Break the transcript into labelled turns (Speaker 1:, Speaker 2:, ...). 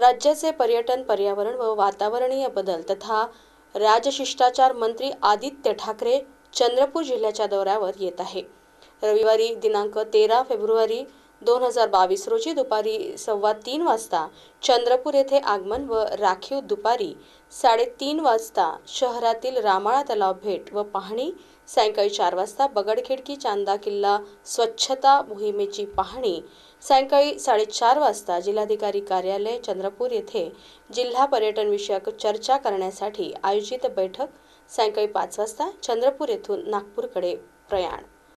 Speaker 1: राज्याचे पर्यटन पर्यावरण व वातावरणीय बदल तथा राजशिष्टाचार मंत्री आदित्य ठाकरे चंद्रपूर जिल्ह्याच्या दौऱ्यावर येत आहे रविवारी दिनांक तेरा फेब्रुवारी दोन हजार बावीस रोजी दुपारी सव्वा तीन वाजता चंद्रपूर येथे आगमन व राखीव दुपारी साडेतीन वाजता शहरातील रामाळा तलाव भेट व पाहणी सायंकाळी चार वाजता बगडखिडकी चांदा किल्ला स्वच्छता मोहिमेची पाहणी सायंकाळी साडेचार वाजता जिल्हाधिकारी कार्यालय चंद्रपूर येथे जिल्हा पर्यटन विषयक चर्चा करण्यासाठी आयोजित बैठक सायंकाळी पाच वाजता चंद्रपूर येथून नागपूरकडे प्रयाण